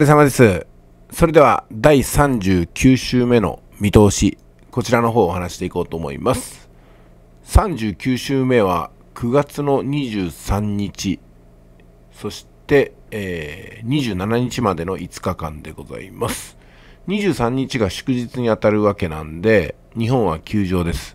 お疲れ様です。それでは第39週目の見通し、こちらの方をお話していこうと思います。39週目は9月の23日、そして、えー、27日までの5日間でございます。23日が祝日にあたるわけなんで、日本は休場です。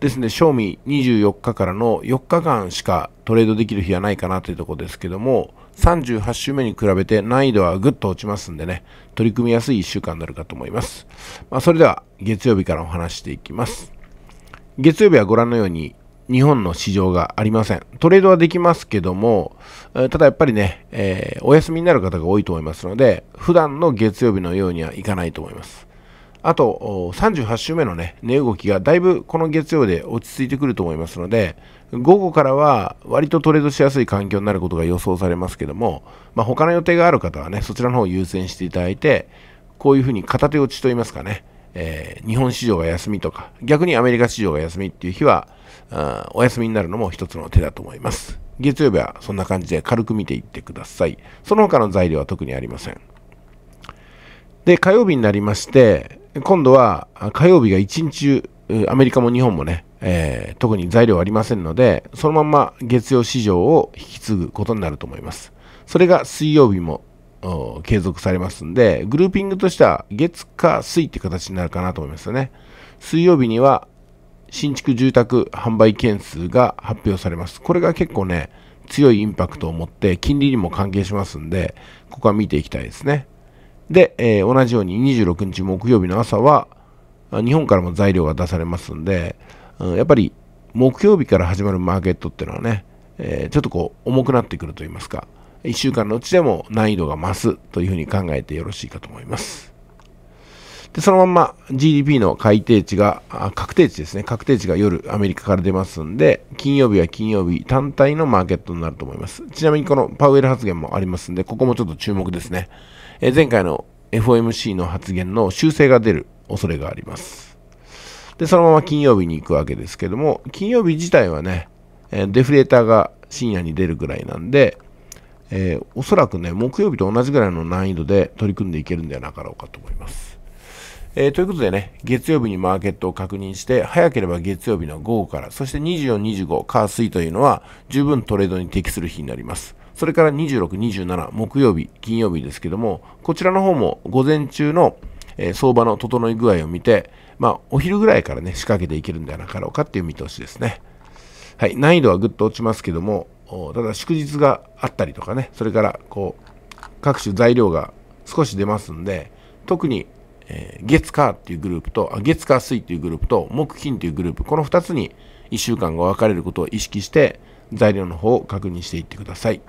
ですね、賞味24日からの4日間しかトレードできる日はないかなというところですけども、38週目に比べて難易度はぐっと落ちますんでね、取り組みやすい1週間になるかと思います。まあ、それでは月曜日からお話していきます。月曜日はご覧のように日本の市場がありません。トレードはできますけども、ただやっぱりね、えー、お休みになる方が多いと思いますので、普段の月曜日のようにはいかないと思います。あと38週目のね値動きがだいぶこの月曜で落ち着いてくると思いますので午後からは割とトレードしやすい環境になることが予想されますけども、まあ、他の予定がある方はねそちらの方を優先していただいてこういうふうに片手落ちといいますかね、えー、日本市場が休みとか逆にアメリカ市場が休みっていう日はあお休みになるのも一つの手だと思います月曜日はそんな感じで軽く見ていってくださいその他の材料は特にありませんで火曜日になりまして今度は火曜日が一日中、アメリカも日本もね、えー、特に材料ありませんので、そのまま月曜市場を引き継ぐことになると思います。それが水曜日も継続されますんで、グルーピングとしては月火水って形になるかなと思いますよね。水曜日には新築住宅販売件数が発表されます。これが結構ね、強いインパクトを持って金利にも関係しますんで、ここは見ていきたいですね。で、えー、同じように26日木曜日の朝は、日本からも材料が出されますんで、うん、やっぱり木曜日から始まるマーケットっていうのはね、えー、ちょっとこう重くなってくると言いますか、1週間のうちでも難易度が増すというふうに考えてよろしいかと思います。でそのまま GDP の改定値が、確定値ですね、確定値が夜、アメリカから出ますんで、金曜日は金曜日、単体のマーケットになると思います。ちなみにこのパウエル発言もありますんで、ここもちょっと注目ですね。えー、前回の FOMC の発言の修正が出る恐れがあります。で、そのまま金曜日に行くわけですけども、金曜日自体はね、えデフレーターが深夜に出るぐらいなんで、えー、おそらくね、木曜日と同じぐらいの難易度で取り組んでいけるんではなかろうかと思います。えー、ということでね、月曜日にマーケットを確認して、早ければ月曜日の午後から、そして24、25、火、水というのは、十分トレードに適する日になります。それから26、27、木曜日、金曜日ですけども、こちらの方も午前中の、えー、相場の整い具合を見て、まあ、お昼ぐらいからね、仕掛けていけるんではなかろうかっていう見通しですね。はい、難易度はぐっと落ちますけども、ただ祝日があったりとかね、それから、こう、各種材料が少し出ますんで、特にえー、月火っていうグループと、月火水っていうグループと、木金っていうグループ、この2つに1週間が分かれることを意識して、材料の方を確認していってください。